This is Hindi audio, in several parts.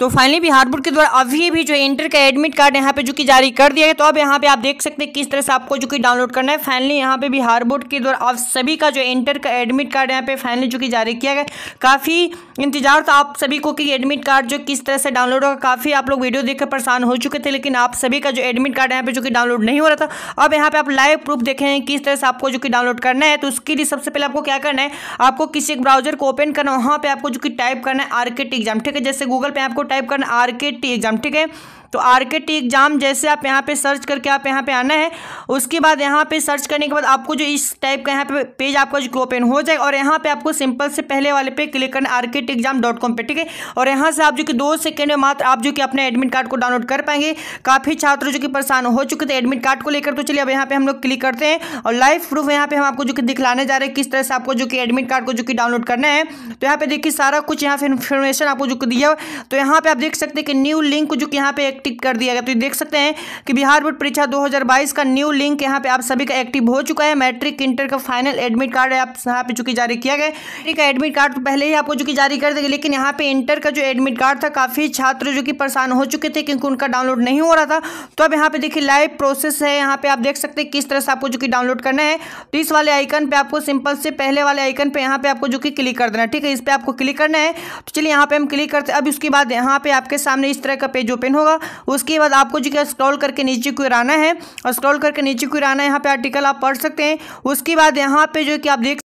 तो फाइनली बिहार बोर्ड के द्वारा अभी भी जो इंटर का एडमिट कार्ड यहाँ पे जो कि जारी कर दिया है तो अब यहाँ पे आप देख सकते हैं किस तरह से आपको जो कि डाउनलोड करना है फाइनली यहाँ पे बिहार बोर्ड के द्वारा आप सभी का जो इंटर का एडमिट कार्ड यहाँ पे फाइनली जो कि जारी किया गया काफ़ी इंतजार था आप सभी को कि एडमिट कार्ड जो किस तरह से डाउनलोड होगा काफ़ी आप लोग वीडियो देखकर परेशान हो चुके थे लेकिन आप सभी का जो एडमिट कार्ड यहाँ पे जो कि डाउनलोड नहीं हो रहा था अब यहाँ पे आप लाइव प्रूफ देखें किस तरह से आपको जो कि डाउनलोड करना है तो उसके लिए सबसे पहले आपको क्या करना है आपको किसी एक ब्राउजर को ओपन करना है वहाँ पर आपको जो कि टाइप करना है आर्किट एग्जाम ठीक है जैसे गूगल पर आपको टाइप करना आर के टी एग्जाम ठीक है तो आर के टी एग्ज़ाम जैसे आप यहाँ पे सर्च करके आप यहाँ पे आना है उसके बाद यहाँ पे सर्च करने के बाद आपको जो इस टाइप का यहाँ पे पेज आपका जो ओपन हो जाए और यहाँ पे आपको सिंपल से पहले वाले पे क्लिक करना आर के टी एग्ज़ाम डॉट कॉम पर ठीक है और यहाँ से आप जो कि दो सेकेंड में मात्र आप जो कि अपने एडमिट कार्ड को डाउनलोड कर पाएंगे काफ़ी छात्र जो कि परेशान हो चुके थे एडमिट कार्ड को लेकर तो चलिए अब यहाँ पर हम लोग क्लिक करते हैं और लाइव प्रूफ यहाँ पर हम आपको जो कि दिखलाने जा रहे हैं किस तरह से आपको जो कि एडमिट कार्ड को जो कि डाउनलोड करना है तो यहाँ पे देखिए सारा कुछ यहाँ पे इन्फॉर्मेशन आपको जो कि दिया तो यहाँ पर आप देख सकते हैं कि न्यू लिंक को जो कि यहाँ पर टिक कर दिया गया तो ये देख सकते हैं कि बिहार बोर्ड परीक्षा 2022 का न्यू लिंक यहाँ पे आप सभी का एक्टिव हो चुका है मैट्रिक इंटर का फाइनल एडमिट कार्ड आप यहाँ पे चुकी जारी किया गया एडमिट कार्ड तो पहले ही आपको चुकी जारी कर देगा लेकिन यहाँ पे इंटर का जो एडमिट कार्ड था काफ़ी छात्र जो कि परेशान हो चुके थे क्योंकि उनका डाउनलोड नहीं हो रहा था तो अब यहाँ पे देखिए लाइव प्रोसेस है यहाँ पे आप देख सकते हैं किस तरह से आपको जो कि डाउनलोड करना है तो इस वाले आइकन पे आपको सिंपल से पहले वाले आइकन पे यहाँ पे आपको जो कि क्लिक कर देना है ठीक है इस पर आपको क्लिक करना है तो चलिए यहाँ पे हम क्लिक करते हैं अब उसके बाद यहाँ पे आपके सामने इस तरह का पेज ओपन होगा उसके बाद आपको जो क्या स्क्रॉल करके नीचे को आना है और स्क्रॉल करके नीचे को आना है यहाँ पे आर्टिकल आप पढ़ सकते हैं उसके बाद यहाँ पे जो कि आप देख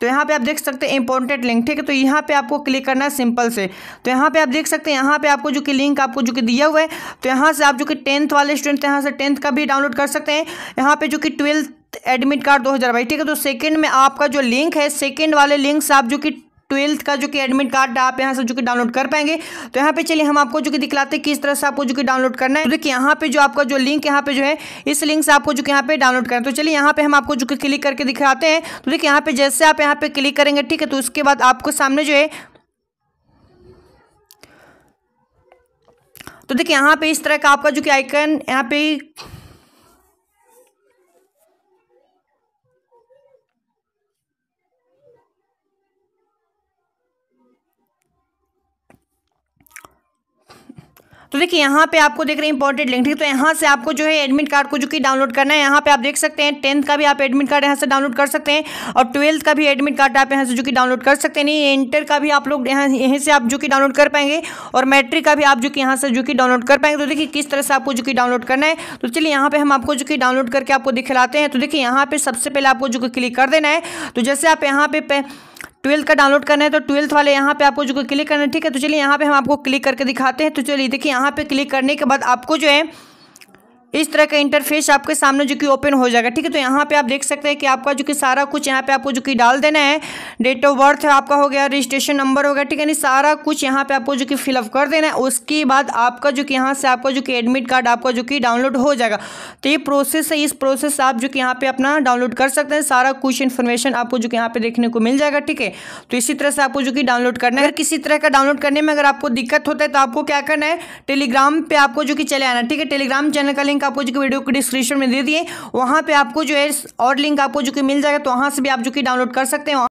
तो यहाँ पे आप देख सकते हैं इंपॉर्टेंट लिंक ठीक है तो यहाँ पे आपको क्लिक करना है सिंपल से तो यहाँ पे आप देख सकते हैं यहाँ पे आपको जो कि लिंक आपको जो कि दिया हुआ है तो यहाँ से आप जो कि टेंथ वाले स्टूडेंट यहाँ से टेंथ का भी डाउनलोड कर सकते हैं यहाँ पे जो कि ट्वेल्थ एडमिट कार्ड दो ठीक है तो सेकेंड में आपका जो लिंक है सेकेंड वाले लिंक से आप जो कि ट्वेल्थ का जो कि एडमिट कार्ड आप यहाँ से जो कि डाउनलोड कर पाएंगे तो यहाँ पे चलिए हम आपको जो कि दिखलाते हैं किस तरह से आपको जो कि डाउनलोड करना है तो देखिए यहाँ पे जो आपका जो लिंक यहाँ पे जो है इस लिंक से आपको जो कि यहाँ पे डाउनलोड करना है तो चलिए यहाँ पे हम आपको जो कि क्लिक करके दिखाते हैं तो देखिए यहाँ पे जैसे आप यहाँ पे क्लिक करेंगे ठीक है तो उसके बाद आपको सामने जो है तो देखिए यहाँ पे इस तरह का आपका जो कि आइकन यहाँ पे तो देखिए यहाँ पे आपको देख रहे हैं इंपॉर्टेंट लिंक ठीक तो यहाँ से आपको जो है एडमिट कार्ड को जो कि डाउनलोड करना है यहाँ पे आप देख सकते हैं टेंथ का भी आप एडमिट कार्ड यहाँ से डाउनलोड कर सकते हैं और ट्वेल्थ का भी एडमिट कार्ड आप यहाँ से जो कि डाउनलोड कर सकते हैं नहीं इंटर का भी आप लोग यहाँ यहीं से आप जो कि डाउनलोड कर पाएंगे और मैट्रिक का भी आप जो कि यहाँ से जो कि डाउनलोड कर पाएंगे तो देखिए किस तरह से आपको जो कि डाउनलोड करना है तो चलिए यहाँ पर हम आपको जो कि डाउनलोड करके आपको दिखलाते हैं तो देखिए यहाँ पर सबसे पहले आपको जो कि क्लिक कर देना है तो जैसे आप यहाँ पे ट्वेल्थ का डाउनलोड करना है तो ट्वेल्थ वाले यहाँ पे आपको जो क्लिक करना है ठीक है तो चलिए यहाँ पे हम आपको क्लिक करके दिखाते हैं तो चलिए देखिए यहाँ पे क्लिक करने के बाद आपको जो है इस तरह का इंटरफेस आपके सामने जो कि ओपन हो जाएगा ठीक है तो यहाँ पे आप देख सकते हैं कि आपका जो कि सारा कुछ यहाँ पे आपको जो कि डाल देना है डेट ऑफ बर्थ आपका हो गया रजिस्ट्रेशन नंबर हो गया ठीक है यानी सारा कुछ यहाँ पे आपको जो कि फिलअप कर देना है उसके बाद आपका जो कि यहाँ से आपका जो कि एडमिट कार्ड आपका जो कि डाउनलोड हो जाएगा तो ये प्रोसेस है इस प्रोसेस आप जो कि यहाँ पे अपना डाउनलोड कर सकते हैं सारा कुछ इन्फॉर्मेशन आपको जो कि यहाँ पे देखने को मिल जाएगा ठीक है तो इसी तरह से आपको जो कि डाउनलोड करना है अगर किसी तरह का डाउनलोड करने में अगर आपको दिक्कत होता है तो आपको क्या करना है टेलीग्राम पर आपको जो कि चले आना ठीक है टेलीग्राम चैनल का लिंक आपको जो कि वीडियो के डिस्क्रिप्शन में दे दिए वहाँ पर आपको जो है और लिंक आपको जो कि मिल जाएगा तो वहाँ से भी आप जो कि डाउनलोड कर सकते हैं